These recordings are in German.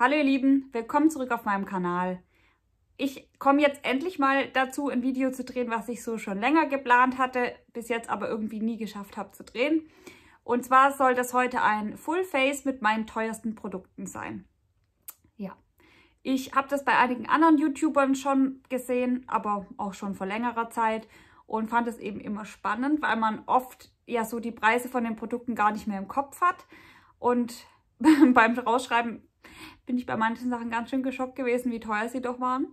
Hallo ihr Lieben, willkommen zurück auf meinem Kanal. Ich komme jetzt endlich mal dazu, ein Video zu drehen, was ich so schon länger geplant hatte, bis jetzt aber irgendwie nie geschafft habe zu drehen. Und zwar soll das heute ein Full Face mit meinen teuersten Produkten sein. Ja, ich habe das bei einigen anderen YouTubern schon gesehen, aber auch schon vor längerer Zeit und fand es eben immer spannend, weil man oft ja so die Preise von den Produkten gar nicht mehr im Kopf hat und beim Rausschreiben bin ich bei manchen Sachen ganz schön geschockt gewesen, wie teuer sie doch waren.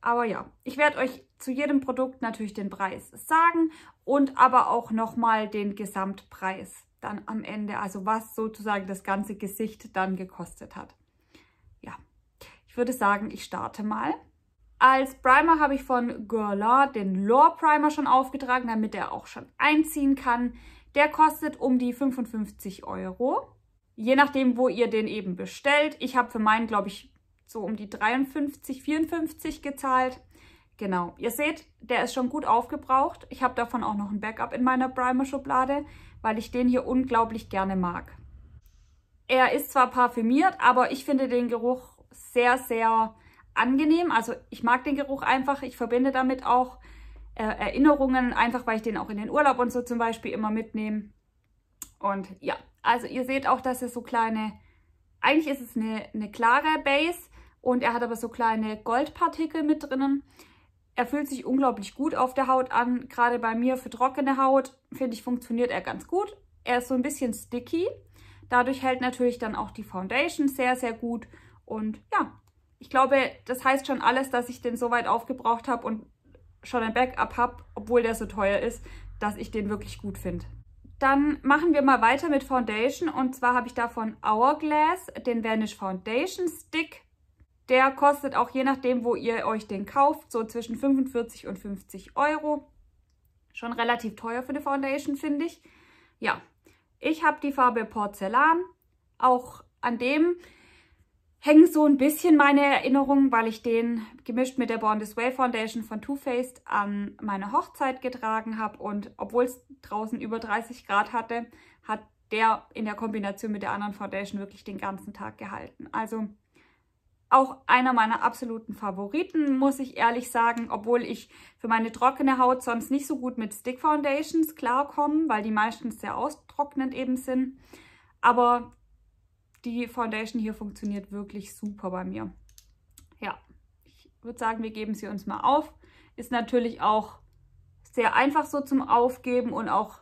Aber ja, ich werde euch zu jedem Produkt natürlich den Preis sagen und aber auch nochmal den Gesamtpreis dann am Ende, also was sozusagen das ganze Gesicht dann gekostet hat. Ja, ich würde sagen, ich starte mal. Als Primer habe ich von Guerlain den Lore Primer schon aufgetragen, damit er auch schon einziehen kann. Der kostet um die 55 Euro. Je nachdem, wo ihr den eben bestellt. Ich habe für meinen, glaube ich, so um die 53, 54 gezahlt. Genau, ihr seht, der ist schon gut aufgebraucht. Ich habe davon auch noch ein Backup in meiner Primer-Schublade, weil ich den hier unglaublich gerne mag. Er ist zwar parfümiert, aber ich finde den Geruch sehr, sehr angenehm. Also ich mag den Geruch einfach. Ich verbinde damit auch äh, Erinnerungen, einfach weil ich den auch in den Urlaub und so zum Beispiel immer mitnehme. Und ja, also ihr seht auch, dass er so kleine, eigentlich ist es eine, eine klare Base und er hat aber so kleine Goldpartikel mit drinnen. Er fühlt sich unglaublich gut auf der Haut an. Gerade bei mir für trockene Haut, finde ich, funktioniert er ganz gut. Er ist so ein bisschen sticky. Dadurch hält natürlich dann auch die Foundation sehr, sehr gut. Und ja, ich glaube, das heißt schon alles, dass ich den so weit aufgebraucht habe und schon ein Backup habe, obwohl der so teuer ist, dass ich den wirklich gut finde. Dann machen wir mal weiter mit Foundation und zwar habe ich da von Hourglass den Vanish Foundation Stick. Der kostet auch je nachdem, wo ihr euch den kauft, so zwischen 45 und 50 Euro. Schon relativ teuer für eine Foundation, finde ich. Ja, ich habe die Farbe Porzellan. Auch an dem hängen so ein bisschen meine Erinnerungen, weil ich den gemischt mit der Born This Way Foundation von Too Faced an meine Hochzeit getragen habe. Und obwohl es draußen über 30 Grad hatte, hat der in der Kombination mit der anderen Foundation wirklich den ganzen Tag gehalten. Also auch einer meiner absoluten Favoriten, muss ich ehrlich sagen, obwohl ich für meine trockene Haut sonst nicht so gut mit Stick Foundations klarkomme, weil die meistens sehr austrocknend eben sind. Aber die Foundation hier funktioniert wirklich super bei mir. Ja, ich würde sagen, wir geben sie uns mal auf. Ist natürlich auch sehr einfach so zum Aufgeben und auch,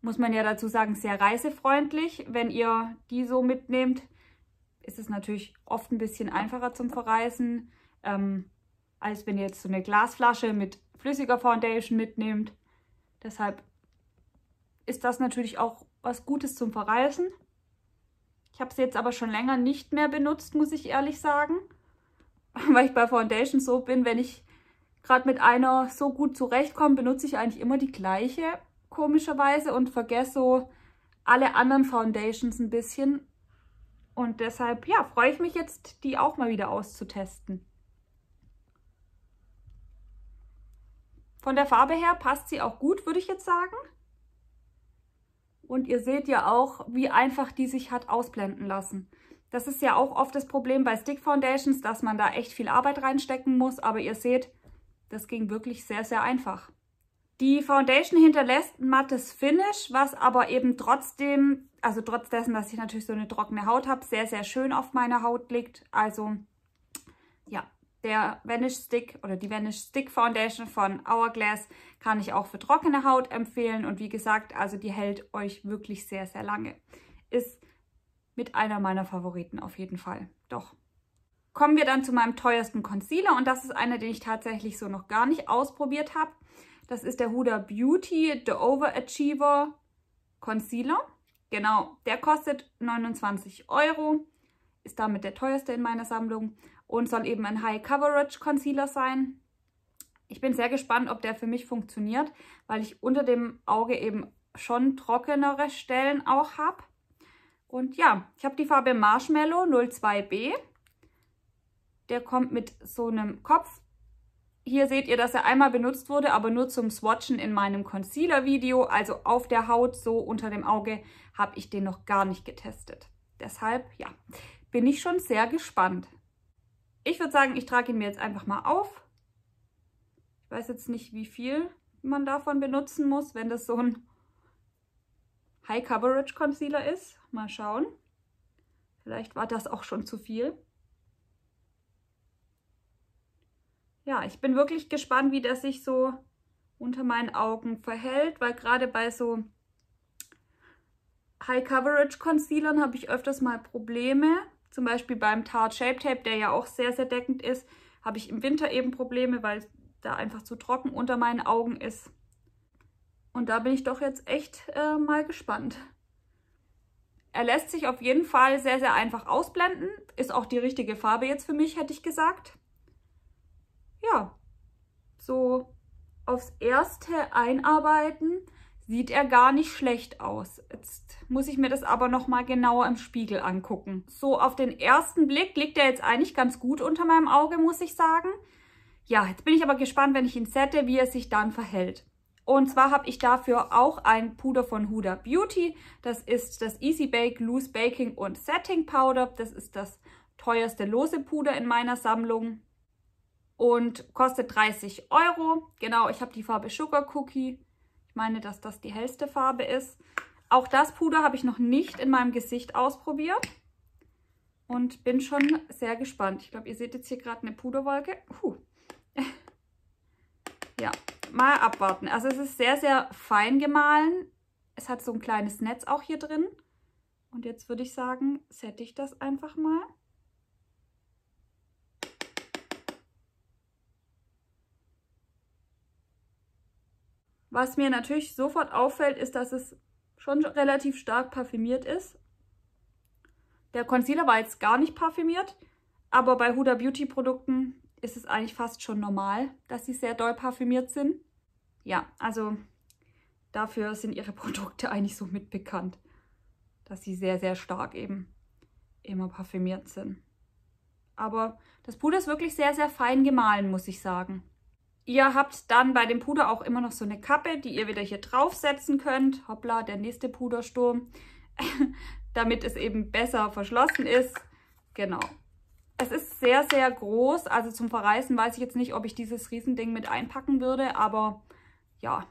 muss man ja dazu sagen, sehr reisefreundlich. Wenn ihr die so mitnehmt, ist es natürlich oft ein bisschen einfacher zum Verreisen, ähm, als wenn ihr jetzt so eine Glasflasche mit flüssiger Foundation mitnehmt. Deshalb ist das natürlich auch was Gutes zum Verreisen. Ich habe sie jetzt aber schon länger nicht mehr benutzt, muss ich ehrlich sagen. Weil ich bei Foundation so bin, wenn ich gerade mit einer so gut zurechtkomme, benutze ich eigentlich immer die gleiche, komischerweise. Und vergesse so alle anderen Foundations ein bisschen. Und deshalb, ja, freue ich mich jetzt, die auch mal wieder auszutesten. Von der Farbe her passt sie auch gut, würde ich jetzt sagen. Und ihr seht ja auch, wie einfach die sich hat ausblenden lassen. Das ist ja auch oft das Problem bei Stick Foundations, dass man da echt viel Arbeit reinstecken muss. Aber ihr seht, das ging wirklich sehr, sehr einfach. Die Foundation hinterlässt ein mattes Finish, was aber eben trotzdem, also trotz dessen, dass ich natürlich so eine trockene Haut habe, sehr, sehr schön auf meiner Haut liegt. Also ja, der Vanish Stick oder die Vanish Stick Foundation von Hourglass kann ich auch für trockene Haut empfehlen. Und wie gesagt, also die hält euch wirklich sehr, sehr lange. Ist mit einer meiner Favoriten auf jeden Fall. Doch. Kommen wir dann zu meinem teuersten Concealer. Und das ist einer, den ich tatsächlich so noch gar nicht ausprobiert habe. Das ist der Huda Beauty The Overachiever Concealer. Genau, der kostet 29 Euro. Ist damit der teuerste in meiner Sammlung und soll eben ein High Coverage Concealer sein. Ich bin sehr gespannt, ob der für mich funktioniert, weil ich unter dem Auge eben schon trockenere Stellen auch habe. Und ja, ich habe die Farbe Marshmallow 02B. Der kommt mit so einem Kopf. Hier seht ihr, dass er einmal benutzt wurde, aber nur zum Swatchen in meinem Concealer-Video. Also auf der Haut, so unter dem Auge, habe ich den noch gar nicht getestet. Deshalb, ja, bin ich schon sehr gespannt. Ich würde sagen, ich trage ihn mir jetzt einfach mal auf. Ich weiß jetzt nicht, wie viel man davon benutzen muss, wenn das so ein High Coverage Concealer ist. Mal schauen. Vielleicht war das auch schon zu viel. Ja, ich bin wirklich gespannt, wie der sich so unter meinen Augen verhält, weil gerade bei so High Coverage Concealern habe ich öfters mal Probleme, zum Beispiel beim Tarte Shape Tape, der ja auch sehr, sehr deckend ist, habe ich im Winter eben Probleme, weil da einfach zu trocken unter meinen Augen ist. Und da bin ich doch jetzt echt äh, mal gespannt. Er lässt sich auf jeden Fall sehr, sehr einfach ausblenden. Ist auch die richtige Farbe jetzt für mich, hätte ich gesagt. Ja, so aufs erste Einarbeiten Sieht er gar nicht schlecht aus. Jetzt muss ich mir das aber nochmal genauer im Spiegel angucken. So, auf den ersten Blick liegt er jetzt eigentlich ganz gut unter meinem Auge, muss ich sagen. Ja, jetzt bin ich aber gespannt, wenn ich ihn sette, wie er sich dann verhält. Und zwar habe ich dafür auch ein Puder von Huda Beauty. Das ist das Easy Bake Loose Baking und Setting Powder. Das ist das teuerste lose Puder in meiner Sammlung und kostet 30 Euro. Genau, ich habe die Farbe Sugar Cookie meine, dass das die hellste Farbe ist. Auch das Puder habe ich noch nicht in meinem Gesicht ausprobiert und bin schon sehr gespannt. Ich glaube, ihr seht jetzt hier gerade eine Puderwolke. Puh. ja, mal abwarten. Also es ist sehr, sehr fein gemahlen. Es hat so ein kleines Netz auch hier drin. Und jetzt würde ich sagen, sette ich das einfach mal. Was mir natürlich sofort auffällt, ist, dass es schon relativ stark parfümiert ist. Der Concealer war jetzt gar nicht parfümiert, aber bei Huda Beauty Produkten ist es eigentlich fast schon normal, dass sie sehr doll parfümiert sind. Ja, also dafür sind ihre Produkte eigentlich so mitbekannt, dass sie sehr, sehr stark eben immer parfümiert sind. Aber das Puder ist wirklich sehr, sehr fein gemahlen, muss ich sagen. Ihr habt dann bei dem Puder auch immer noch so eine Kappe, die ihr wieder hier draufsetzen könnt. Hoppla, der nächste Pudersturm. damit es eben besser verschlossen ist. Genau. Es ist sehr, sehr groß. Also zum Verreißen weiß ich jetzt nicht, ob ich dieses Riesending mit einpacken würde. Aber ja.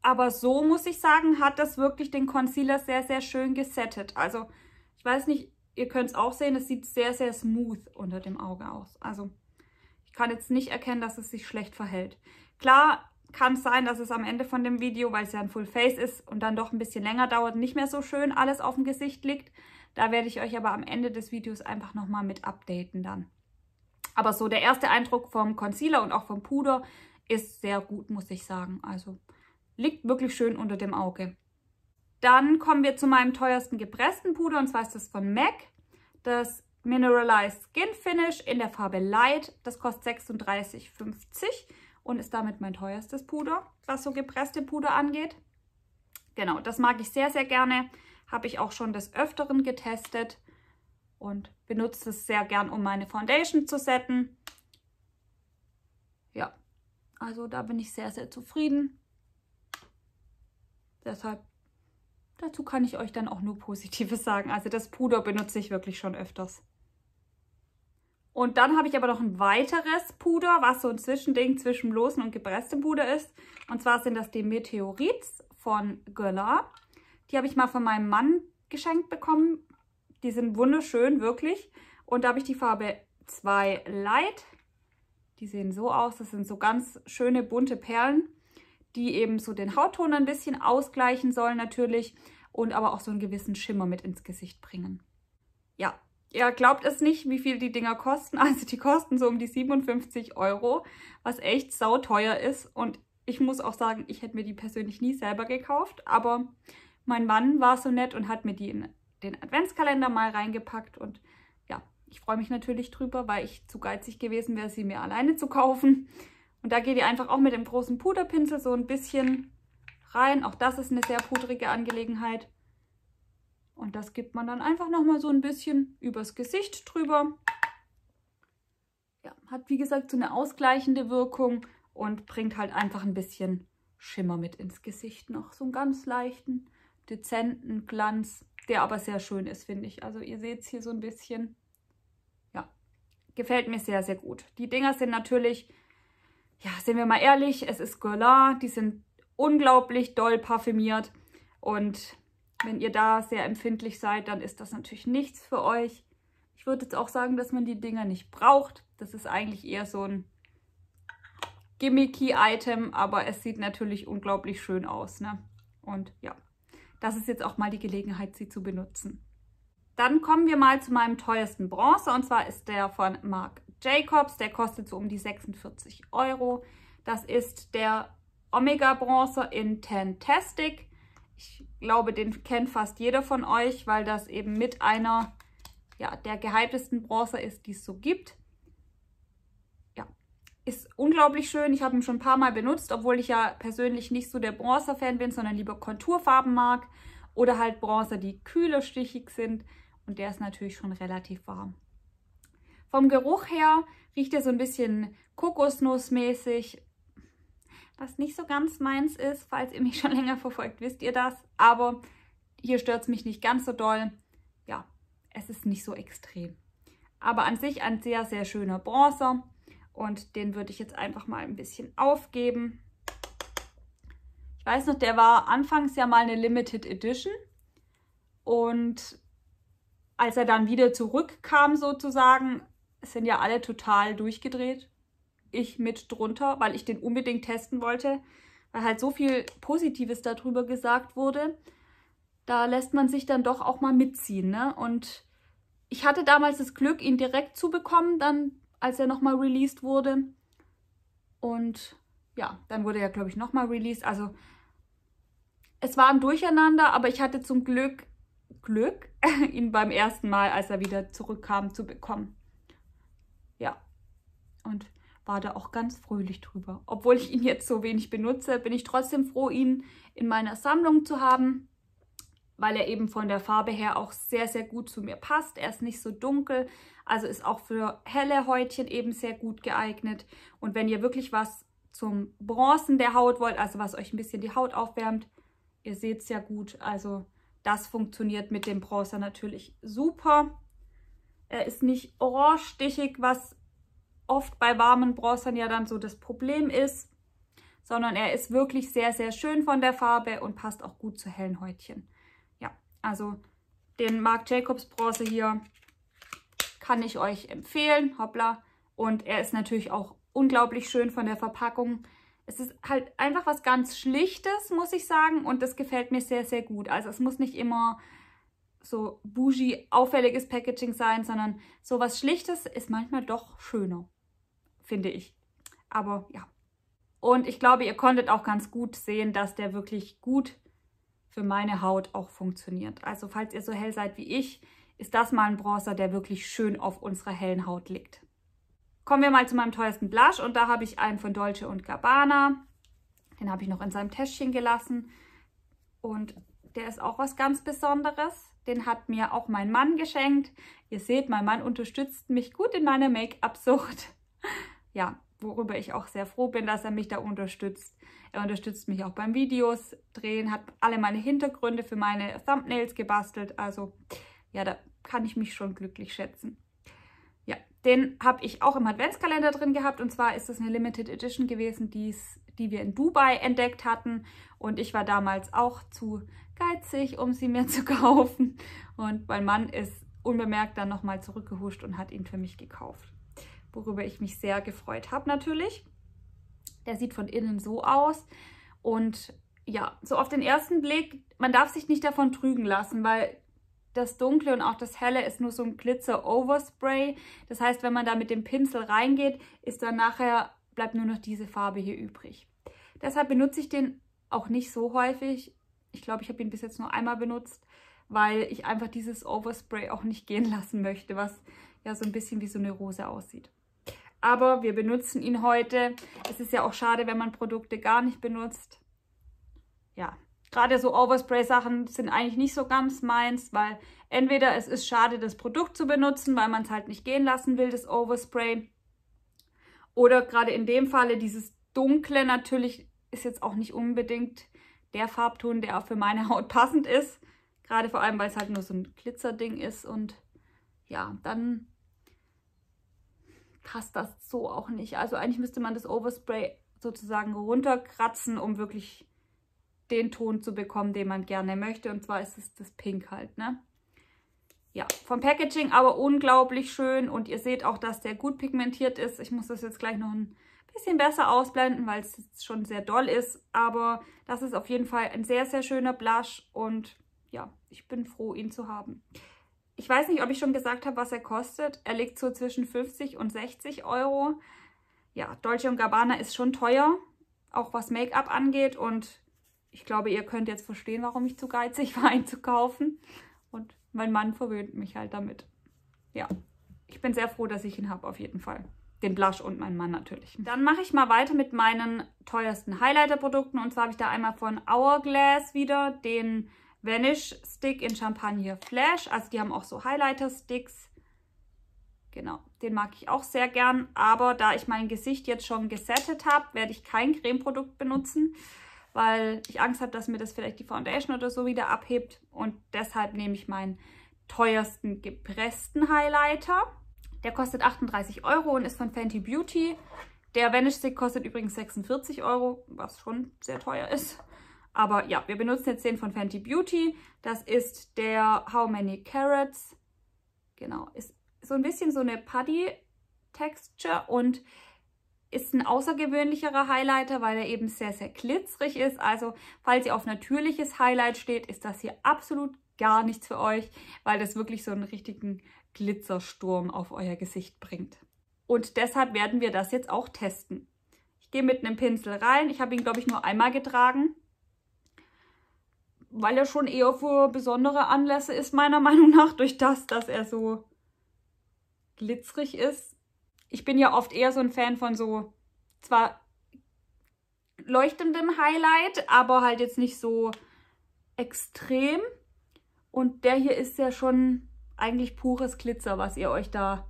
Aber so muss ich sagen, hat das wirklich den Concealer sehr, sehr schön gesettet. Also ich weiß nicht, ihr könnt es auch sehen, es sieht sehr, sehr smooth unter dem Auge aus. Also kann jetzt nicht erkennen, dass es sich schlecht verhält. Klar kann es sein, dass es am Ende von dem Video, weil es ja ein Full Face ist und dann doch ein bisschen länger dauert, nicht mehr so schön alles auf dem Gesicht liegt. Da werde ich euch aber am Ende des Videos einfach nochmal mit updaten dann. Aber so der erste Eindruck vom Concealer und auch vom Puder ist sehr gut, muss ich sagen. Also liegt wirklich schön unter dem Auge. Dann kommen wir zu meinem teuersten gepressten Puder und zwar ist das von MAC. Das Mineralized Skin Finish in der Farbe Light. Das kostet 36,50 und ist damit mein teuerstes Puder, was so gepresste Puder angeht. Genau, das mag ich sehr, sehr gerne. Habe ich auch schon des Öfteren getestet und benutze es sehr gern, um meine Foundation zu setten. Ja, also da bin ich sehr, sehr zufrieden. Deshalb, dazu kann ich euch dann auch nur Positives sagen. Also das Puder benutze ich wirklich schon öfters. Und dann habe ich aber noch ein weiteres Puder, was so ein Zwischending zwischen losen und gepresstem Puder ist. Und zwar sind das die Meteorits von Göller. Die habe ich mal von meinem Mann geschenkt bekommen. Die sind wunderschön, wirklich. Und da habe ich die Farbe 2 Light. Die sehen so aus. Das sind so ganz schöne bunte Perlen, die eben so den Hautton ein bisschen ausgleichen sollen natürlich und aber auch so einen gewissen Schimmer mit ins Gesicht bringen. Ja, Ihr glaubt es nicht, wie viel die Dinger kosten. Also die kosten so um die 57 Euro, was echt sauteuer ist. Und ich muss auch sagen, ich hätte mir die persönlich nie selber gekauft. Aber mein Mann war so nett und hat mir die in den Adventskalender mal reingepackt. Und ja, ich freue mich natürlich drüber, weil ich zu geizig gewesen wäre, sie mir alleine zu kaufen. Und da geht ihr einfach auch mit dem großen Puderpinsel so ein bisschen rein. Auch das ist eine sehr pudrige Angelegenheit. Und das gibt man dann einfach nochmal so ein bisschen übers Gesicht drüber. Ja, hat wie gesagt so eine ausgleichende Wirkung und bringt halt einfach ein bisschen Schimmer mit ins Gesicht noch. So einen ganz leichten, dezenten Glanz, der aber sehr schön ist, finde ich. Also ihr seht es hier so ein bisschen. Ja, gefällt mir sehr, sehr gut. Die Dinger sind natürlich, ja, sind wir mal ehrlich, es ist Guerlain. Die sind unglaublich doll parfümiert und wenn ihr da sehr empfindlich seid, dann ist das natürlich nichts für euch. Ich würde jetzt auch sagen, dass man die Dinger nicht braucht. Das ist eigentlich eher so ein Gimmicky-Item, aber es sieht natürlich unglaublich schön aus. Ne? Und ja, das ist jetzt auch mal die Gelegenheit, sie zu benutzen. Dann kommen wir mal zu meinem teuersten Bronzer und zwar ist der von Marc Jacobs. Der kostet so um die 46 Euro. Das ist der Omega Bronzer in Tantastic. Ich glaube, den kennt fast jeder von euch, weil das eben mit einer ja, der gehyptesten Bronzer ist, die es so gibt. Ja, ist unglaublich schön. Ich habe ihn schon ein paar Mal benutzt, obwohl ich ja persönlich nicht so der Bronzer-Fan bin, sondern lieber Konturfarben mag. Oder halt Bronzer, die kühler stichig sind. Und der ist natürlich schon relativ warm. Vom Geruch her riecht er so ein bisschen kokosnussmäßig, was nicht so ganz meins ist. Falls ihr mich schon länger verfolgt, wisst ihr das. Aber hier stört es mich nicht ganz so doll. Ja, es ist nicht so extrem. Aber an sich ein sehr, sehr schöner Bronzer. Und den würde ich jetzt einfach mal ein bisschen aufgeben. Ich weiß noch, der war anfangs ja mal eine Limited Edition. Und als er dann wieder zurückkam sozusagen, sind ja alle total durchgedreht ich mit drunter, weil ich den unbedingt testen wollte, weil halt so viel Positives darüber gesagt wurde. Da lässt man sich dann doch auch mal mitziehen. Ne? Und ich hatte damals das Glück, ihn direkt zu bekommen, dann als er nochmal released wurde. Und ja, dann wurde er, glaube ich, nochmal released. Also es war ein Durcheinander, aber ich hatte zum Glück Glück, ihn beim ersten Mal, als er wieder zurückkam, zu bekommen. Ja, und war da auch ganz fröhlich drüber. Obwohl ich ihn jetzt so wenig benutze, bin ich trotzdem froh, ihn in meiner Sammlung zu haben, weil er eben von der Farbe her auch sehr, sehr gut zu mir passt. Er ist nicht so dunkel, also ist auch für helle Häutchen eben sehr gut geeignet. Und wenn ihr wirklich was zum Bronzen der Haut wollt, also was euch ein bisschen die Haut aufwärmt, ihr seht es ja gut, also das funktioniert mit dem Bronzer natürlich super. Er ist nicht orangestichig, was oft bei warmen Bronzern ja dann so das Problem ist, sondern er ist wirklich sehr, sehr schön von der Farbe und passt auch gut zu hellen Häutchen. Ja, also den Marc Jacobs Bronze hier kann ich euch empfehlen, hoppla. Und er ist natürlich auch unglaublich schön von der Verpackung. Es ist halt einfach was ganz Schlichtes, muss ich sagen. Und das gefällt mir sehr, sehr gut. Also es muss nicht immer so bougie, auffälliges Packaging sein, sondern sowas Schlichtes ist manchmal doch schöner finde ich. Aber ja. Und ich glaube, ihr konntet auch ganz gut sehen, dass der wirklich gut für meine Haut auch funktioniert. Also falls ihr so hell seid wie ich, ist das mal ein Bronzer, der wirklich schön auf unserer hellen Haut liegt. Kommen wir mal zu meinem teuersten Blush und da habe ich einen von Dolce Gabbana. Den habe ich noch in seinem Täschchen gelassen und der ist auch was ganz Besonderes. Den hat mir auch mein Mann geschenkt. Ihr seht, mein Mann unterstützt mich gut in meiner Make-up-Sucht ja, worüber ich auch sehr froh bin, dass er mich da unterstützt. Er unterstützt mich auch beim Videos drehen, hat alle meine Hintergründe für meine Thumbnails gebastelt. Also ja, da kann ich mich schon glücklich schätzen. Ja, den habe ich auch im Adventskalender drin gehabt. Und zwar ist das eine Limited Edition gewesen, die's, die wir in Dubai entdeckt hatten. Und ich war damals auch zu geizig, um sie mir zu kaufen. Und mein Mann ist unbemerkt dann nochmal zurückgehuscht und hat ihn für mich gekauft worüber ich mich sehr gefreut habe natürlich. Der sieht von innen so aus und ja, so auf den ersten Blick, man darf sich nicht davon trügen lassen, weil das Dunkle und auch das Helle ist nur so ein Glitzer-Overspray. Das heißt, wenn man da mit dem Pinsel reingeht, ist dann nachher, bleibt nur noch diese Farbe hier übrig. Deshalb benutze ich den auch nicht so häufig. Ich glaube, ich habe ihn bis jetzt nur einmal benutzt, weil ich einfach dieses Overspray auch nicht gehen lassen möchte, was ja so ein bisschen wie so eine Rose aussieht aber wir benutzen ihn heute. Es ist ja auch schade, wenn man Produkte gar nicht benutzt. Ja, gerade so Overspray-Sachen sind eigentlich nicht so ganz meins, weil entweder es ist schade, das Produkt zu benutzen, weil man es halt nicht gehen lassen will, das Overspray. Oder gerade in dem Falle dieses Dunkle natürlich ist jetzt auch nicht unbedingt der Farbton, der auch für meine Haut passend ist. Gerade vor allem, weil es halt nur so ein Glitzerding ist und ja, dann passt das so auch nicht. Also eigentlich müsste man das Overspray sozusagen runterkratzen, um wirklich den Ton zu bekommen, den man gerne möchte. Und zwar ist es das Pink halt, ne? Ja, vom Packaging aber unglaublich schön. Und ihr seht auch, dass der gut pigmentiert ist. Ich muss das jetzt gleich noch ein bisschen besser ausblenden, weil es jetzt schon sehr doll ist. Aber das ist auf jeden Fall ein sehr, sehr schöner Blush. Und ja, ich bin froh, ihn zu haben. Ich weiß nicht, ob ich schon gesagt habe, was er kostet. Er liegt so zwischen 50 und 60 Euro. Ja, Dolce Gabbana ist schon teuer, auch was Make-up angeht. Und ich glaube, ihr könnt jetzt verstehen, warum ich zu geizig war, ihn zu kaufen. Und mein Mann verwöhnt mich halt damit. Ja, ich bin sehr froh, dass ich ihn habe auf jeden Fall. Den Blush und meinen Mann natürlich. Dann mache ich mal weiter mit meinen teuersten Highlighter-Produkten. Und zwar habe ich da einmal von Hourglass wieder den Vanish Stick in Champagne Flash. Also die haben auch so Highlighter-Sticks. Genau, den mag ich auch sehr gern. Aber da ich mein Gesicht jetzt schon gesettet habe, werde ich kein Cremeprodukt benutzen, weil ich Angst habe, dass mir das vielleicht die Foundation oder so wieder abhebt. Und deshalb nehme ich meinen teuersten gepressten Highlighter. Der kostet 38 Euro und ist von Fenty Beauty. Der Vanish Stick kostet übrigens 46 Euro, was schon sehr teuer ist. Aber ja, wir benutzen jetzt den von Fenty Beauty. Das ist der How Many Carrots. Genau, ist so ein bisschen so eine Putty-Texture und ist ein außergewöhnlicherer Highlighter, weil er eben sehr, sehr glitzerig ist. Also falls ihr auf natürliches Highlight steht, ist das hier absolut gar nichts für euch, weil das wirklich so einen richtigen Glitzersturm auf euer Gesicht bringt. Und deshalb werden wir das jetzt auch testen. Ich gehe mit einem Pinsel rein. Ich habe ihn, glaube ich, nur einmal getragen weil er schon eher für besondere Anlässe ist, meiner Meinung nach, durch das, dass er so glitzerig ist. Ich bin ja oft eher so ein Fan von so zwar leuchtendem Highlight, aber halt jetzt nicht so extrem. Und der hier ist ja schon eigentlich pures Glitzer, was ihr euch da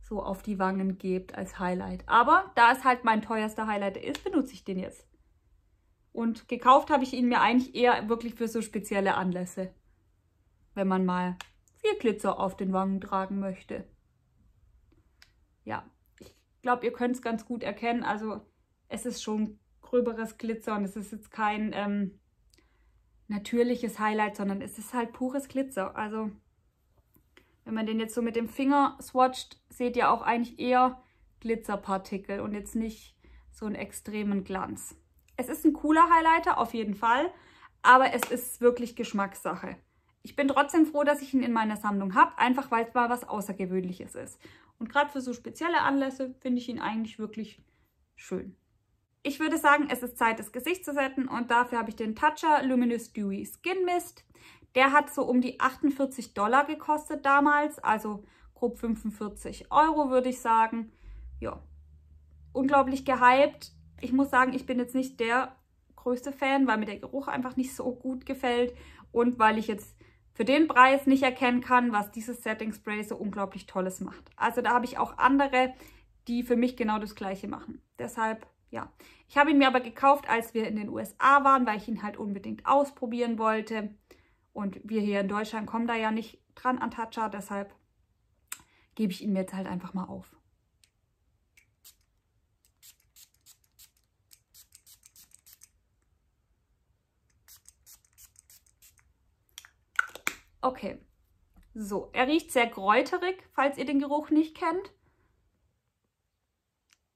so auf die Wangen gebt als Highlight. Aber da es halt mein teuerster Highlight ist, benutze ich den jetzt. Und gekauft habe ich ihn mir eigentlich eher wirklich für so spezielle Anlässe. Wenn man mal viel Glitzer auf den Wangen tragen möchte. Ja, ich glaube, ihr könnt es ganz gut erkennen. Also es ist schon gröberes Glitzer und es ist jetzt kein ähm, natürliches Highlight, sondern es ist halt pures Glitzer. Also wenn man den jetzt so mit dem Finger swatcht, seht ihr auch eigentlich eher Glitzerpartikel und jetzt nicht so einen extremen Glanz. Es ist ein cooler Highlighter, auf jeden Fall, aber es ist wirklich Geschmackssache. Ich bin trotzdem froh, dass ich ihn in meiner Sammlung habe, einfach weil es mal was Außergewöhnliches ist. Und gerade für so spezielle Anlässe finde ich ihn eigentlich wirklich schön. Ich würde sagen, es ist Zeit, das Gesicht zu setzen und dafür habe ich den Toucher Luminous Dewy Skin Mist. Der hat so um die 48 Dollar gekostet damals, also grob 45 Euro würde ich sagen. Ja, unglaublich gehypt ich muss sagen, ich bin jetzt nicht der größte Fan, weil mir der Geruch einfach nicht so gut gefällt und weil ich jetzt für den Preis nicht erkennen kann, was dieses Setting Spray so unglaublich Tolles macht. Also da habe ich auch andere, die für mich genau das Gleiche machen. Deshalb, ja. Ich habe ihn mir aber gekauft, als wir in den USA waren, weil ich ihn halt unbedingt ausprobieren wollte. Und wir hier in Deutschland kommen da ja nicht dran an Toucher. deshalb gebe ich ihn mir jetzt halt einfach mal auf. Okay, so, er riecht sehr kräuterig, falls ihr den Geruch nicht kennt.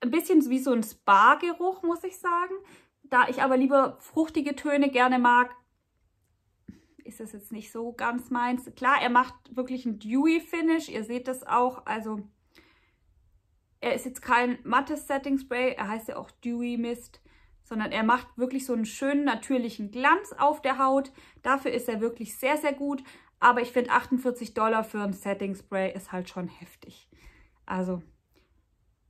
Ein bisschen wie so ein Spa-Geruch, muss ich sagen. Da ich aber lieber fruchtige Töne gerne mag, ist das jetzt nicht so ganz meins. Klar, er macht wirklich einen Dewy-Finish, ihr seht das auch. Also, er ist jetzt kein mattes Setting Spray, er heißt ja auch Dewy Mist, sondern er macht wirklich so einen schönen natürlichen Glanz auf der Haut. Dafür ist er wirklich sehr, sehr gut. Aber ich finde 48 Dollar für ein Setting Spray ist halt schon heftig. Also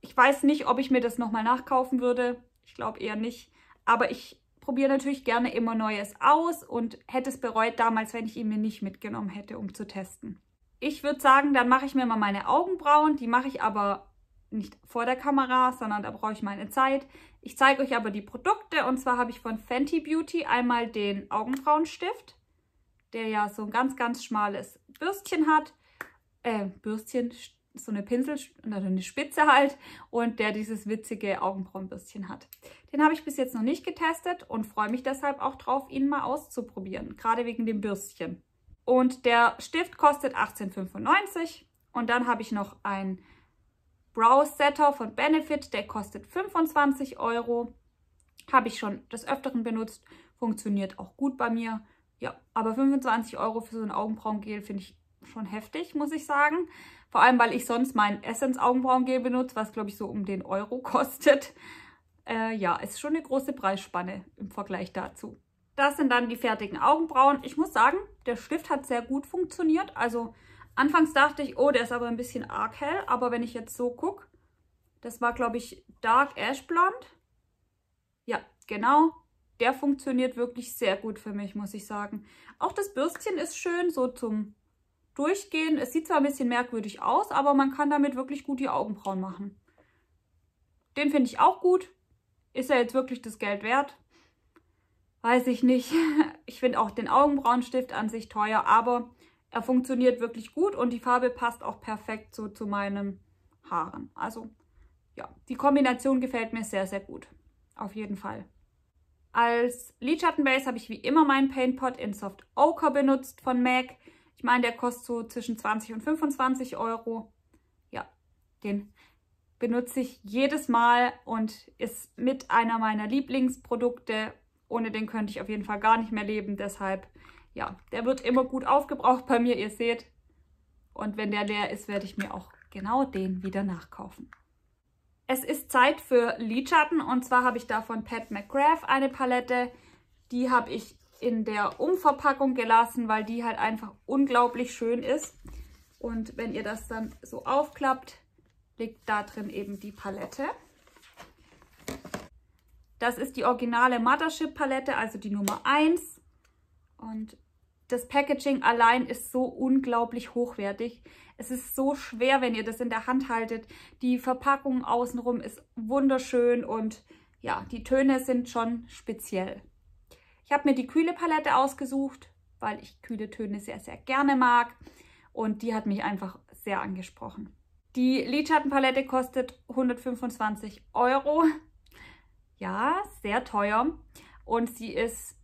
ich weiß nicht, ob ich mir das nochmal nachkaufen würde. Ich glaube eher nicht. Aber ich probiere natürlich gerne immer Neues aus und hätte es bereut damals, wenn ich ihn mir nicht mitgenommen hätte, um zu testen. Ich würde sagen, dann mache ich mir mal meine Augenbrauen. Die mache ich aber nicht vor der Kamera, sondern da brauche ich meine Zeit. Ich zeige euch aber die Produkte und zwar habe ich von Fenty Beauty einmal den Augenbrauenstift der ja so ein ganz, ganz schmales Bürstchen hat. Äh, Bürstchen, so eine Pinsel, oder eine Spitze halt. Und der dieses witzige Augenbrauenbürstchen hat. Den habe ich bis jetzt noch nicht getestet und freue mich deshalb auch drauf, ihn mal auszuprobieren. Gerade wegen dem Bürstchen. Und der Stift kostet 18,95. Und dann habe ich noch ein Brow Setter von Benefit. Der kostet 25 Euro. Habe ich schon des Öfteren benutzt. Funktioniert auch gut bei mir. Ja, aber 25 Euro für so ein Augenbrauengel finde ich schon heftig, muss ich sagen. Vor allem, weil ich sonst mein Essence Augenbrauengel benutze, was glaube ich so um den Euro kostet. Äh, ja, ist schon eine große Preisspanne im Vergleich dazu. Das sind dann die fertigen Augenbrauen. Ich muss sagen, der Stift hat sehr gut funktioniert. Also anfangs dachte ich, oh, der ist aber ein bisschen arg hell. Aber wenn ich jetzt so gucke, das war, glaube ich, Dark Ash Blond. Ja, genau der funktioniert wirklich sehr gut für mich, muss ich sagen. Auch das Bürstchen ist schön, so zum Durchgehen. Es sieht zwar ein bisschen merkwürdig aus, aber man kann damit wirklich gut die Augenbrauen machen. Den finde ich auch gut. Ist er jetzt wirklich das Geld wert? Weiß ich nicht. Ich finde auch den Augenbrauenstift an sich teuer, aber er funktioniert wirklich gut und die Farbe passt auch perfekt so zu meinen Haaren. Also ja, die Kombination gefällt mir sehr, sehr gut. Auf jeden Fall. Als Lidschattenbase habe ich wie immer meinen Paint Pot in Soft Ochre benutzt von MAC. Ich meine, der kostet so zwischen 20 und 25 Euro. Ja, den benutze ich jedes Mal und ist mit einer meiner Lieblingsprodukte. Ohne den könnte ich auf jeden Fall gar nicht mehr leben. Deshalb, ja, der wird immer gut aufgebraucht bei mir, ihr seht. Und wenn der leer ist, werde ich mir auch genau den wieder nachkaufen. Es ist Zeit für Lidschatten und zwar habe ich da von Pat McGrath eine Palette. Die habe ich in der Umverpackung gelassen, weil die halt einfach unglaublich schön ist. Und wenn ihr das dann so aufklappt, liegt da drin eben die Palette. Das ist die originale Mothership Palette, also die Nummer 1. Und das Packaging allein ist so unglaublich hochwertig. Es ist so schwer, wenn ihr das in der Hand haltet. Die Verpackung außenrum ist wunderschön und ja, die Töne sind schon speziell. Ich habe mir die kühle Palette ausgesucht, weil ich kühle Töne sehr, sehr gerne mag und die hat mich einfach sehr angesprochen. Die Lidschattenpalette kostet 125 Euro. Ja, sehr teuer. Und sie ist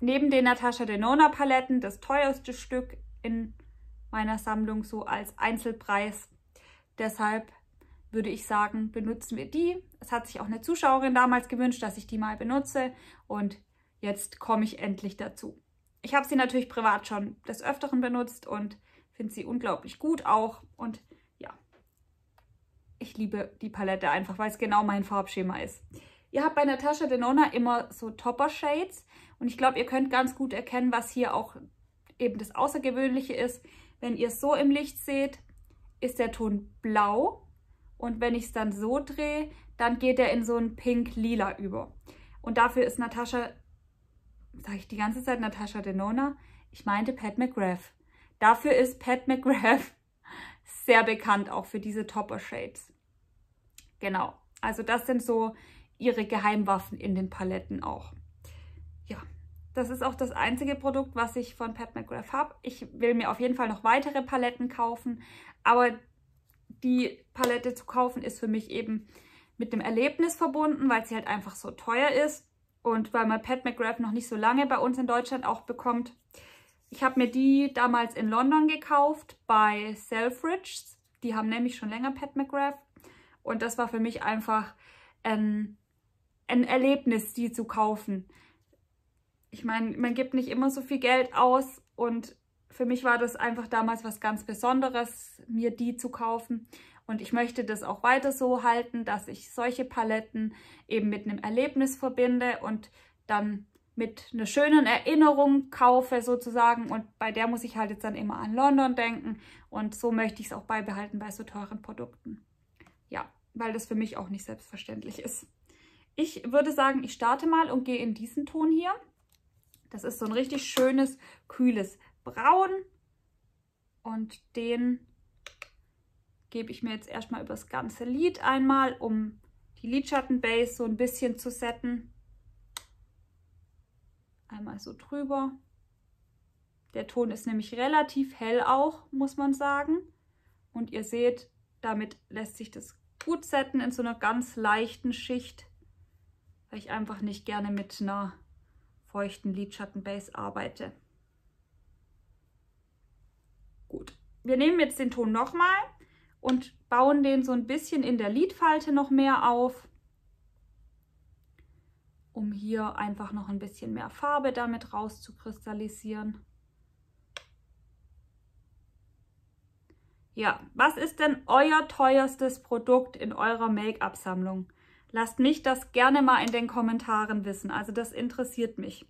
neben den Natasha Denona Paletten das teuerste Stück in meiner Sammlung so als Einzelpreis. Deshalb würde ich sagen, benutzen wir die. Es hat sich auch eine Zuschauerin damals gewünscht, dass ich die mal benutze und jetzt komme ich endlich dazu. Ich habe sie natürlich privat schon des Öfteren benutzt und finde sie unglaublich gut auch und ja, ich liebe die Palette einfach, weil es genau mein Farbschema ist. Ihr habt bei Natasha Denona immer so Topper-Shades und ich glaube, ihr könnt ganz gut erkennen, was hier auch eben das Außergewöhnliche ist. Wenn ihr es so im Licht seht, ist der Ton blau und wenn ich es dann so drehe, dann geht er in so ein pink-lila über. Und dafür ist Natascha, sage ich die ganze Zeit Natascha Denona, ich meinte Pat McGrath. Dafür ist Pat McGrath sehr bekannt, auch für diese topper shades Genau, also das sind so ihre Geheimwaffen in den Paletten auch. Das ist auch das einzige Produkt, was ich von Pat McGrath habe. Ich will mir auf jeden Fall noch weitere Paletten kaufen, aber die Palette zu kaufen ist für mich eben mit dem Erlebnis verbunden, weil sie halt einfach so teuer ist und weil man Pat McGrath noch nicht so lange bei uns in Deutschland auch bekommt. Ich habe mir die damals in London gekauft bei Selfridges. Die haben nämlich schon länger Pat McGrath und das war für mich einfach ein, ein Erlebnis, die zu kaufen ich meine, man gibt nicht immer so viel Geld aus und für mich war das einfach damals was ganz Besonderes, mir die zu kaufen. Und ich möchte das auch weiter so halten, dass ich solche Paletten eben mit einem Erlebnis verbinde und dann mit einer schönen Erinnerung kaufe sozusagen und bei der muss ich halt jetzt dann immer an London denken und so möchte ich es auch beibehalten bei so teuren Produkten. Ja, weil das für mich auch nicht selbstverständlich ist. Ich würde sagen, ich starte mal und gehe in diesen Ton hier. Das ist so ein richtig schönes, kühles Braun. Und den gebe ich mir jetzt erstmal über das ganze Lid einmal, um die Lidschattenbase so ein bisschen zu setten. Einmal so drüber. Der Ton ist nämlich relativ hell auch, muss man sagen. Und ihr seht, damit lässt sich das gut setten in so einer ganz leichten Schicht, weil ich einfach nicht gerne mit einer feuchten Lidschatten Base arbeite. Gut, wir nehmen jetzt den Ton nochmal und bauen den so ein bisschen in der Lidfalte noch mehr auf, um hier einfach noch ein bisschen mehr Farbe damit rauszukristallisieren. Ja, was ist denn euer teuerstes Produkt in eurer Make-up-Sammlung? Lasst mich das gerne mal in den Kommentaren wissen. Also das interessiert mich.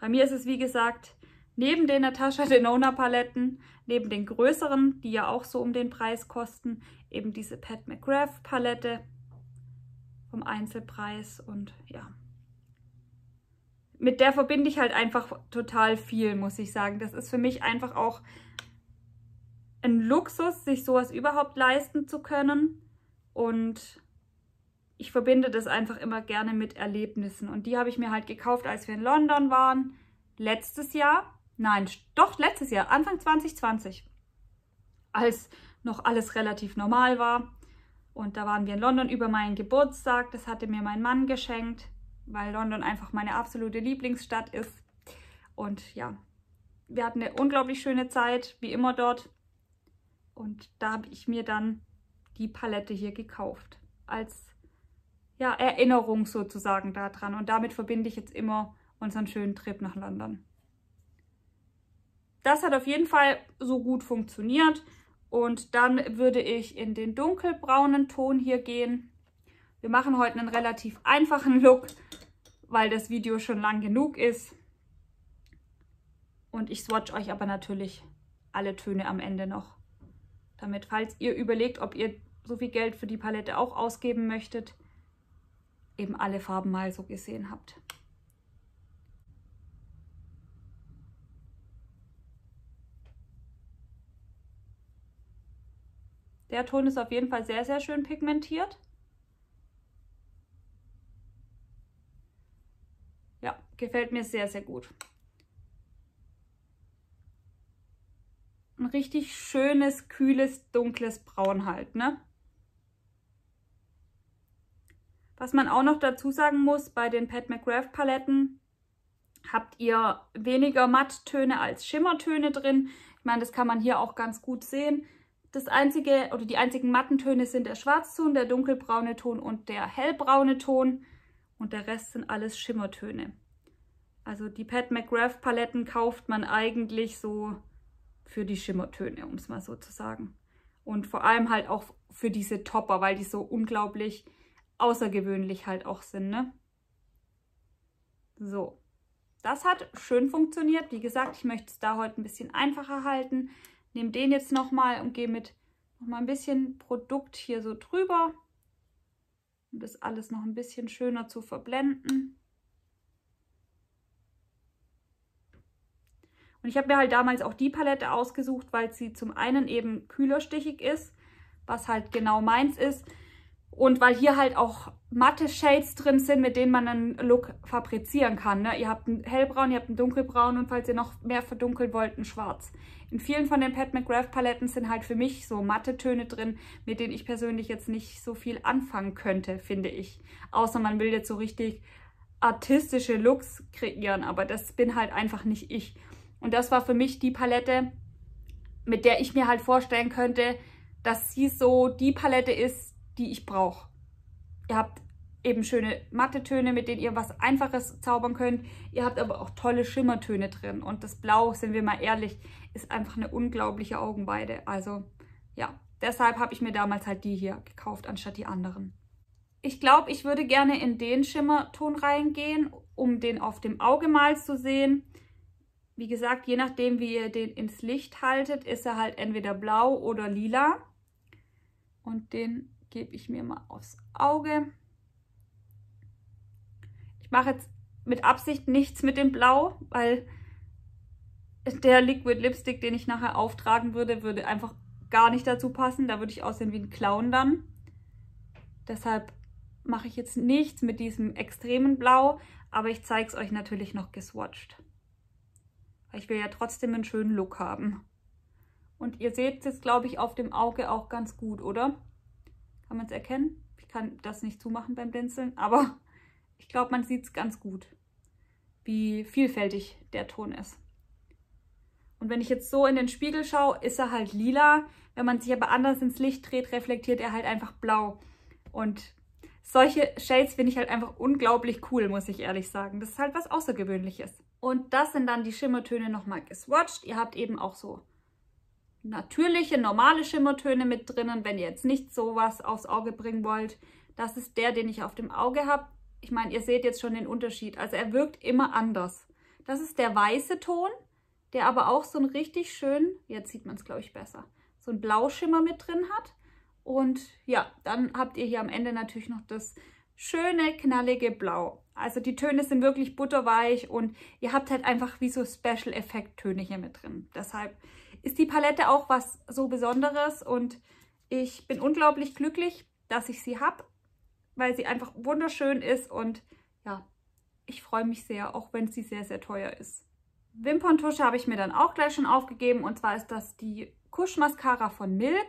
Bei mir ist es wie gesagt neben den Natasha Denona Paletten, neben den größeren, die ja auch so um den Preis kosten, eben diese Pat McGrath Palette vom Einzelpreis und ja. Mit der verbinde ich halt einfach total viel, muss ich sagen. Das ist für mich einfach auch ein Luxus, sich sowas überhaupt leisten zu können. Und ich verbinde das einfach immer gerne mit Erlebnissen. Und die habe ich mir halt gekauft, als wir in London waren. Letztes Jahr. Nein, doch, letztes Jahr, Anfang 2020. Als noch alles relativ normal war. Und da waren wir in London über meinen Geburtstag. Das hatte mir mein Mann geschenkt, weil London einfach meine absolute Lieblingsstadt ist. Und ja, wir hatten eine unglaublich schöne Zeit, wie immer dort. Und da habe ich mir dann die Palette hier gekauft als ja, Erinnerung sozusagen daran. Und damit verbinde ich jetzt immer unseren schönen Trip nach London. Das hat auf jeden Fall so gut funktioniert. Und dann würde ich in den dunkelbraunen Ton hier gehen. Wir machen heute einen relativ einfachen Look, weil das Video schon lang genug ist. Und ich swatch euch aber natürlich alle Töne am Ende noch. Damit, falls ihr überlegt, ob ihr so viel Geld für die Palette auch ausgeben möchtet, eben alle Farben mal so gesehen habt. Der Ton ist auf jeden Fall sehr, sehr schön pigmentiert. Ja, gefällt mir sehr, sehr gut. Ein richtig schönes, kühles, dunkles Braun halt, ne? Was man auch noch dazu sagen muss, bei den Pat McGrath Paletten habt ihr weniger Matttöne als Schimmertöne drin. Ich meine, das kann man hier auch ganz gut sehen. Das einzige oder die einzigen matten Töne sind der Schwarzton, der dunkelbraune Ton und der hellbraune Ton. Und der Rest sind alles Schimmertöne. Also die Pat McGrath Paletten kauft man eigentlich so für die Schimmertöne, um es mal so zu sagen. Und vor allem halt auch für diese Topper, weil die so unglaublich außergewöhnlich halt auch sind. Ne? So, das hat schön funktioniert. Wie gesagt, ich möchte es da heute ein bisschen einfacher halten. Nehme den jetzt nochmal und gehe mit nochmal ein bisschen Produkt hier so drüber, um das alles noch ein bisschen schöner zu verblenden. Und ich habe mir halt damals auch die Palette ausgesucht, weil sie zum einen eben kühlerstichig ist, was halt genau meins ist. Und weil hier halt auch matte Shades drin sind, mit denen man einen Look fabrizieren kann. Ne? Ihr habt einen hellbraun, ihr habt einen dunkelbraun und falls ihr noch mehr verdunkeln wollt, einen schwarz. In vielen von den Pat McGrath Paletten sind halt für mich so matte Töne drin, mit denen ich persönlich jetzt nicht so viel anfangen könnte, finde ich. Außer man will jetzt so richtig artistische Looks kreieren, aber das bin halt einfach nicht ich. Und das war für mich die Palette, mit der ich mir halt vorstellen könnte, dass sie so die Palette ist, die ich brauche. Ihr habt eben schöne matte Töne, mit denen ihr was Einfaches zaubern könnt. Ihr habt aber auch tolle Schimmertöne drin. Und das Blau, sind wir mal ehrlich, ist einfach eine unglaubliche Augenweide. Also ja, deshalb habe ich mir damals halt die hier gekauft, anstatt die anderen. Ich glaube, ich würde gerne in den Schimmerton reingehen, um den auf dem Auge mal zu sehen. Wie gesagt, je nachdem, wie ihr den ins Licht haltet, ist er halt entweder blau oder lila. Und den gebe ich mir mal aufs Auge. Ich mache jetzt mit Absicht nichts mit dem Blau, weil der Liquid Lipstick, den ich nachher auftragen würde, würde einfach gar nicht dazu passen. Da würde ich aussehen wie ein Clown dann. Deshalb mache ich jetzt nichts mit diesem extremen Blau, aber ich zeige es euch natürlich noch geswatcht. Ich will ja trotzdem einen schönen Look haben. Und ihr seht es jetzt, glaube ich, auf dem Auge auch ganz gut, oder? Kann man es erkennen? Ich kann das nicht zumachen beim Blinzeln, aber ich glaube, man sieht es ganz gut, wie vielfältig der Ton ist. Und wenn ich jetzt so in den Spiegel schaue, ist er halt lila. Wenn man sich aber anders ins Licht dreht, reflektiert er halt einfach blau. Und solche Shades finde ich halt einfach unglaublich cool, muss ich ehrlich sagen. Das ist halt was Außergewöhnliches. Und das sind dann die Schimmertöne nochmal geswatcht. Ihr habt eben auch so natürliche, normale Schimmertöne mit drinnen, wenn ihr jetzt nicht sowas aufs Auge bringen wollt. Das ist der, den ich auf dem Auge habe. Ich meine, ihr seht jetzt schon den Unterschied. Also er wirkt immer anders. Das ist der weiße Ton, der aber auch so einen richtig schönen, jetzt sieht man es glaube ich besser, so einen Blauschimmer mit drin hat. Und ja, dann habt ihr hier am Ende natürlich noch das schöne, knallige Blau. Also die Töne sind wirklich butterweich und ihr habt halt einfach wie so Special-Effekt-Töne hier mit drin. Deshalb ist die Palette auch was so Besonderes und ich bin unglaublich glücklich, dass ich sie habe, weil sie einfach wunderschön ist und ja, ich freue mich sehr, auch wenn sie sehr, sehr teuer ist. Wimperntusche habe ich mir dann auch gleich schon aufgegeben und zwar ist das die Kuschmascara von Milk.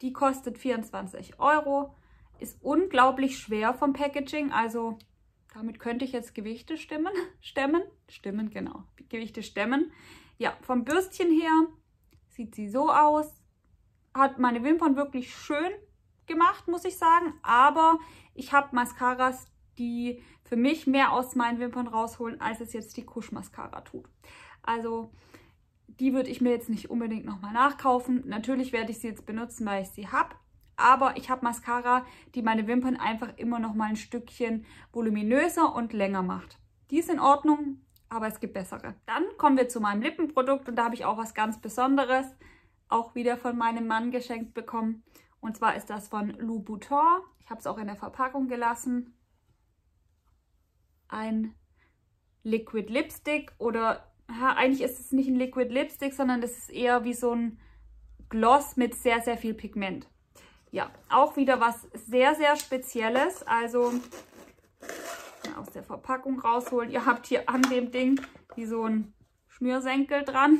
Die kostet 24 Euro, ist unglaublich schwer vom Packaging, also damit könnte ich jetzt Gewichte stemmen, stemmen, stimmen, genau, Gewichte stemmen. Ja, vom Bürstchen her sieht sie so aus. Hat meine Wimpern wirklich schön gemacht, muss ich sagen. Aber ich habe Mascaras, die für mich mehr aus meinen Wimpern rausholen, als es jetzt die Kuschmascara tut. Also die würde ich mir jetzt nicht unbedingt nochmal nachkaufen. Natürlich werde ich sie jetzt benutzen, weil ich sie habe. Aber ich habe Mascara, die meine Wimpern einfach immer noch mal ein Stückchen voluminöser und länger macht. Die ist in Ordnung, aber es gibt bessere. Dann kommen wir zu meinem Lippenprodukt und da habe ich auch was ganz Besonderes, auch wieder von meinem Mann geschenkt bekommen. Und zwar ist das von Louboutin. Ich habe es auch in der Verpackung gelassen. Ein Liquid Lipstick oder ha, eigentlich ist es nicht ein Liquid Lipstick, sondern es ist eher wie so ein Gloss mit sehr, sehr viel Pigment. Ja, auch wieder was sehr, sehr Spezielles. Also aus der Verpackung rausholen. Ihr habt hier an dem Ding wie so ein Schnürsenkel dran,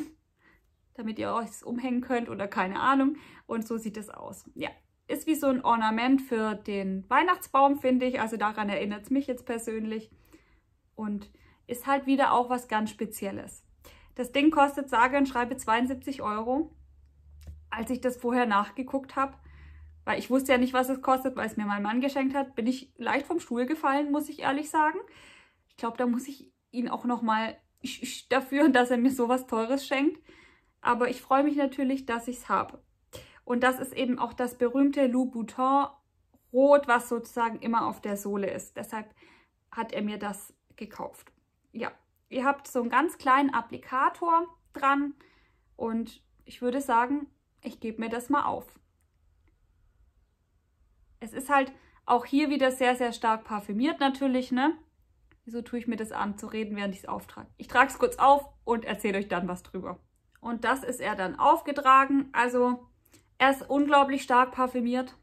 damit ihr euch umhängen könnt oder keine Ahnung. Und so sieht es aus. Ja, ist wie so ein Ornament für den Weihnachtsbaum, finde ich. Also daran erinnert es mich jetzt persönlich. Und ist halt wieder auch was ganz Spezielles. Das Ding kostet sage und schreibe 72 Euro. Als ich das vorher nachgeguckt habe, weil ich wusste ja nicht, was es kostet, weil es mir mein Mann geschenkt hat, bin ich leicht vom Stuhl gefallen, muss ich ehrlich sagen. Ich glaube, da muss ich ihn auch nochmal dafür, dass er mir sowas Teures schenkt. Aber ich freue mich natürlich, dass ich es habe. Und das ist eben auch das berühmte Louboutin Rot, was sozusagen immer auf der Sohle ist. Deshalb hat er mir das gekauft. Ja, ihr habt so einen ganz kleinen Applikator dran und ich würde sagen, ich gebe mir das mal auf es ist halt auch hier wieder sehr, sehr stark parfümiert natürlich, ne? Wieso tue ich mir das an zu reden, während ich es auftrage? Ich trage es kurz auf und erzähle euch dann was drüber. Und das ist er dann aufgetragen. Also er ist unglaublich stark parfümiert.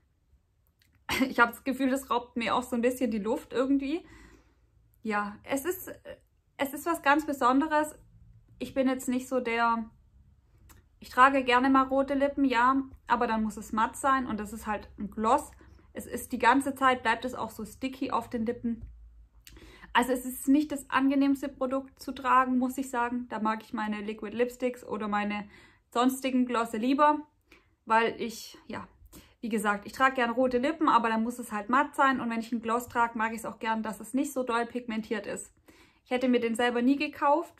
Ich habe das Gefühl, das raubt mir auch so ein bisschen die Luft irgendwie. Ja, es ist, äh, es ist was ganz Besonderes. Ich bin jetzt nicht so der... Ich trage gerne mal rote Lippen, ja, aber dann muss es matt sein und das ist halt ein Gloss. Es ist die ganze Zeit, bleibt es auch so sticky auf den Lippen. Also es ist nicht das angenehmste Produkt zu tragen, muss ich sagen. Da mag ich meine Liquid Lipsticks oder meine sonstigen Glosse lieber, weil ich, ja, wie gesagt, ich trage gerne rote Lippen, aber dann muss es halt matt sein. Und wenn ich einen Gloss trage, mag ich es auch gern, dass es nicht so doll pigmentiert ist. Ich hätte mir den selber nie gekauft,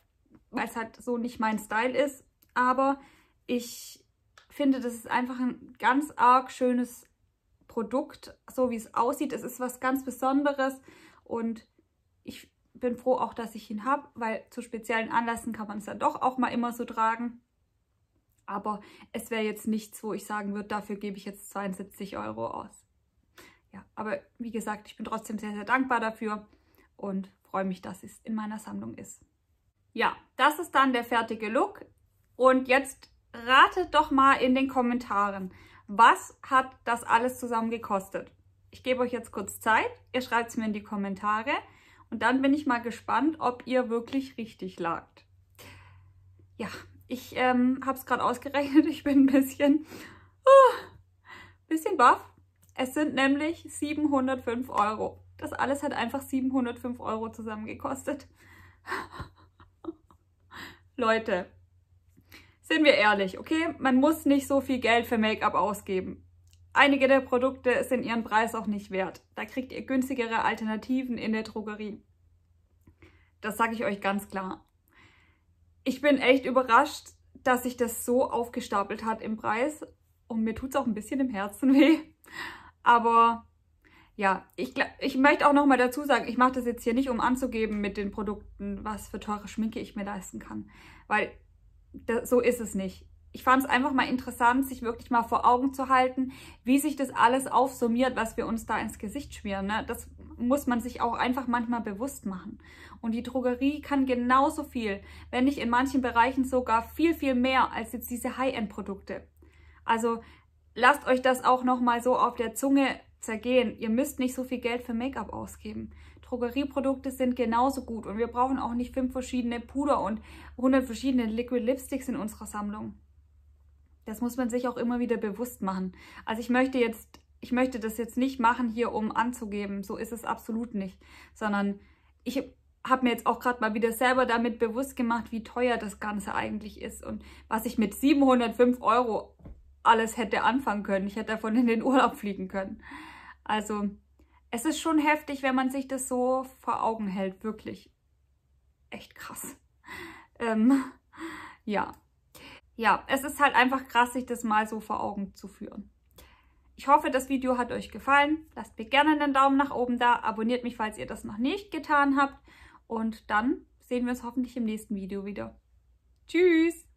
weil es halt so nicht mein Style ist. Aber ich finde, das ist einfach ein ganz arg schönes Produkt, so wie es aussieht. Es ist was ganz Besonderes und ich bin froh auch, dass ich ihn habe, weil zu speziellen Anlässen kann man es dann doch auch mal immer so tragen. Aber es wäre jetzt nichts, wo ich sagen würde, dafür gebe ich jetzt 72 Euro aus. Ja, aber wie gesagt, ich bin trotzdem sehr, sehr dankbar dafür und freue mich, dass es in meiner Sammlung ist. Ja, das ist dann der fertige Look. Und jetzt ratet doch mal in den Kommentaren. Was hat das alles zusammen gekostet? Ich gebe euch jetzt kurz Zeit, ihr schreibt es mir in die Kommentare und dann bin ich mal gespannt, ob ihr wirklich richtig lagt. Ja, ich ähm, habe es gerade ausgerechnet, ich bin ein bisschen, uh, bisschen baff. Es sind nämlich 705 Euro. Das alles hat einfach 705 Euro zusammen gekostet. Leute, sind wir ehrlich, okay? Man muss nicht so viel Geld für Make-up ausgeben. Einige der Produkte sind ihren Preis auch nicht wert. Da kriegt ihr günstigere Alternativen in der Drogerie. Das sage ich euch ganz klar. Ich bin echt überrascht, dass sich das so aufgestapelt hat im Preis. Und mir tut es auch ein bisschen im Herzen weh. Aber ja, ich, ich möchte auch nochmal dazu sagen, ich mache das jetzt hier nicht, um anzugeben mit den Produkten, was für teure Schminke ich mir leisten kann. Weil da, so ist es nicht. Ich fand es einfach mal interessant, sich wirklich mal vor Augen zu halten, wie sich das alles aufsummiert, was wir uns da ins Gesicht schmieren. Ne? Das muss man sich auch einfach manchmal bewusst machen. Und die Drogerie kann genauso viel, wenn nicht in manchen Bereichen sogar viel, viel mehr als jetzt diese High-End-Produkte. Also lasst euch das auch nochmal so auf der Zunge zergehen. Ihr müsst nicht so viel Geld für Make-up ausgeben. Drogerieprodukte sind genauso gut und wir brauchen auch nicht fünf verschiedene Puder und 100 verschiedene Liquid Lipsticks in unserer Sammlung. Das muss man sich auch immer wieder bewusst machen. Also ich möchte jetzt, ich möchte das jetzt nicht machen hier, um anzugeben. So ist es absolut nicht, sondern ich habe mir jetzt auch gerade mal wieder selber damit bewusst gemacht, wie teuer das Ganze eigentlich ist und was ich mit 705 Euro alles hätte anfangen können. Ich hätte davon in den Urlaub fliegen können. Also es ist schon heftig, wenn man sich das so vor Augen hält, wirklich. Echt krass. Ähm, ja. Ja, es ist halt einfach krass, sich das mal so vor Augen zu führen. Ich hoffe, das Video hat euch gefallen. Lasst mir gerne einen Daumen nach oben da, abonniert mich, falls ihr das noch nicht getan habt. Und dann sehen wir uns hoffentlich im nächsten Video wieder. Tschüss!